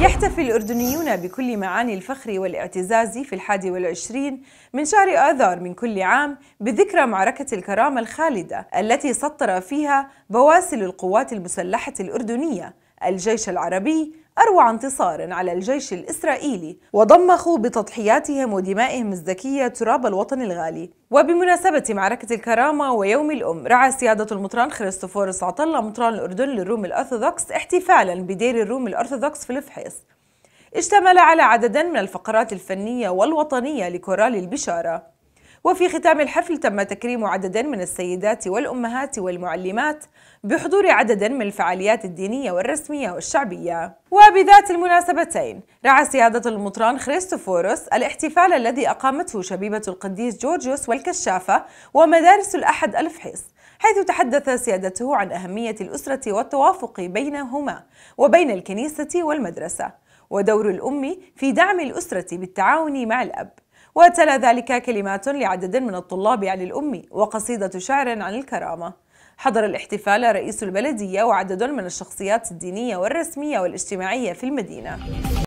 يحتفي الأردنيون بكل معاني الفخر والاعتزاز في الحادي والعشرين من شهر آذار من كل عام بذكرى معركة الكرامة الخالدة التي سطر فيها بواسل القوات المسلحة الأردنية الجيش العربي أروع انتصار على الجيش الإسرائيلي وضمخوا بتضحياتهم ودمائهم الزكية تراب الوطن الغالي وبمناسبة معركة الكرامة ويوم الأم رعى سيادة المطران خريستوفورس عطلة مطران الأردن للروم الأرثوذكس احتفالا بدير الروم الأرثوذكس في الفحيص اشتمل على عدد من الفقرات الفنية والوطنية لكورال البشارة وفي ختام الحفل تم تكريم عدد من السيدات والأمهات والمعلمات بحضور عدد من الفعاليات الدينية والرسمية والشعبية وبذات المناسبتين رعى سيادة المطران خريستوفوروس الاحتفال الذي أقامته شبيبة القديس جورجيوس والكشافة ومدارس الأحد ألف حيص حيث تحدث سيادته عن أهمية الأسرة والتوافق بينهما وبين الكنيسة والمدرسة ودور الأم في دعم الأسرة بالتعاون مع الأب وتلا ذلك كلمات لعدد من الطلاب عن الأم وقصيدة شعر عن الكرامة حضر الاحتفال رئيس البلدية وعدد من الشخصيات الدينية والرسمية والاجتماعية في المدينة